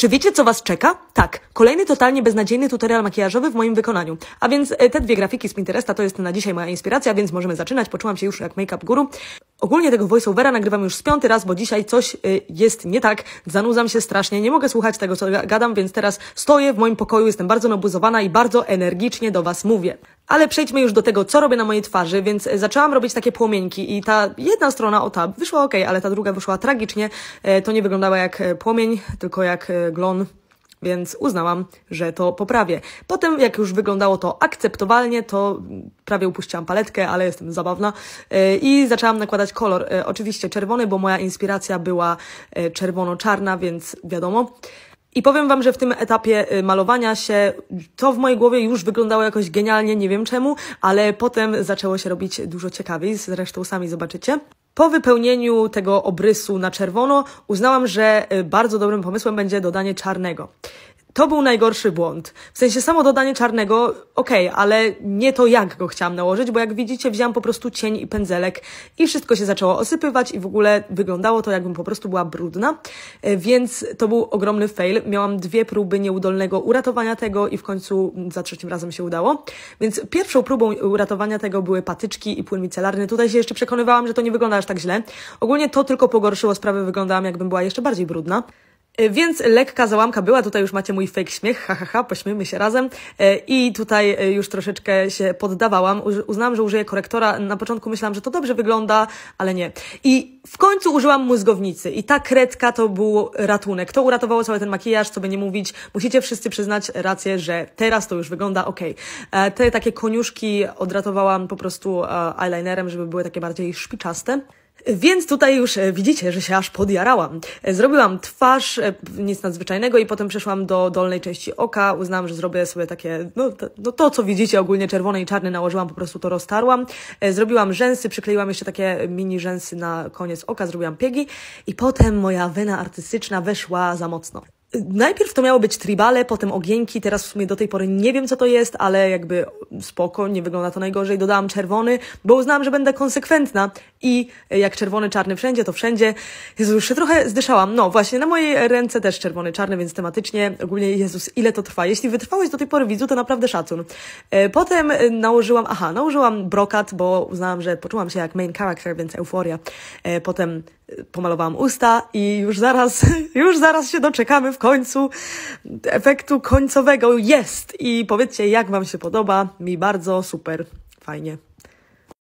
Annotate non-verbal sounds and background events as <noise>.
Czy wiecie, co Was czeka? Tak, kolejny totalnie beznadziejny tutorial makijażowy w moim wykonaniu. A więc e, te dwie grafiki z Pinteresta to jest na dzisiaj moja inspiracja, więc możemy zaczynać. Poczułam się już jak make-up guru. Ogólnie tego voiceovera nagrywam już z piąty raz, bo dzisiaj coś y, jest nie tak. Zanudzam się strasznie, nie mogę słuchać tego, co gadam, więc teraz stoję w moim pokoju, jestem bardzo nabuzowana i bardzo energicznie do Was mówię. Ale przejdźmy już do tego, co robię na mojej twarzy, więc y, zaczęłam robić takie płomieńki i ta jedna strona, o ta, wyszła ok, ale ta druga wyszła tragicznie. E, to nie wyglądała jak e, płomień, tylko jak e, glon więc uznałam, że to poprawię. Potem, jak już wyglądało to akceptowalnie, to prawie upuściłam paletkę, ale jestem zabawna e, i zaczęłam nakładać kolor. E, oczywiście czerwony, bo moja inspiracja była e, czerwono-czarna, więc wiadomo. I powiem Wam, że w tym etapie malowania się to w mojej głowie już wyglądało jakoś genialnie, nie wiem czemu, ale potem zaczęło się robić dużo ciekawiej, zresztą sami zobaczycie. Po wypełnieniu tego obrysu na czerwono uznałam, że y, bardzo dobrym pomysłem będzie dodanie czarnego. To był najgorszy błąd. W sensie samo dodanie czarnego, okej, okay, ale nie to jak go chciałam nałożyć, bo jak widzicie wziąłam po prostu cień i pędzelek i wszystko się zaczęło osypywać i w ogóle wyglądało to jakbym po prostu była brudna, e, więc to był ogromny fail. Miałam dwie próby nieudolnego uratowania tego i w końcu mm, za trzecim razem się udało. Więc pierwszą próbą uratowania tego były patyczki i płyn micelarny. Tutaj się jeszcze przekonywałam, że to nie wygląda aż tak źle. Ogólnie to tylko pogorszyło sprawę, wyglądałam jakbym była jeszcze bardziej brudna. Więc lekka załamka była, tutaj już macie mój fake śmiech, ha, ha, ha, pośmiemy się razem. E, I tutaj e, już troszeczkę się poddawałam, uznałam, że użyję korektora. Na początku myślałam, że to dobrze wygląda, ale nie. I w końcu użyłam mózgownicy i ta kredka to był ratunek. To uratowało cały ten makijaż, co by nie mówić. Musicie wszyscy przyznać rację, że teraz to już wygląda ok. E, te takie koniuszki odratowałam po prostu eyelinerem, żeby były takie bardziej szpiczaste. Więc tutaj już e, widzicie, że się aż podjarałam. E, zrobiłam twarz, e, nic nadzwyczajnego i potem przeszłam do dolnej części oka. Uznałam, że zrobię sobie takie, no, no to co widzicie ogólnie czerwone i czarne nałożyłam, po prostu to roztarłam. Zrobiłam rzęsy, przykleiłam jeszcze takie mini rzęsy na koniec oka, zrobiłam piegi i potem moja wena artystyczna weszła za mocno. Najpierw to miało być tribale, potem ogienki, teraz w sumie do tej pory nie wiem co to jest, ale jakby spoko, nie wygląda to najgorzej. Dodałam czerwony, bo uznałam, że będę konsekwentna i jak czerwony, czarny wszędzie, to wszędzie. Jezus, już się trochę zdyszałam. No właśnie, na mojej ręce też czerwony, czarny, więc tematycznie ogólnie Jezus, ile to trwa. Jeśli wytrwałeś do tej pory widzu, to naprawdę szacun. E, potem e, nałożyłam, aha, nałożyłam brokat, bo uznałam, że poczułam się jak main character, więc euforia. E, potem pomalowałam usta i już zaraz, <laughs> już zaraz się doczekamy w końcu efektu końcowego jest. I powiedzcie, jak Wam się podoba. Mi bardzo super, fajnie.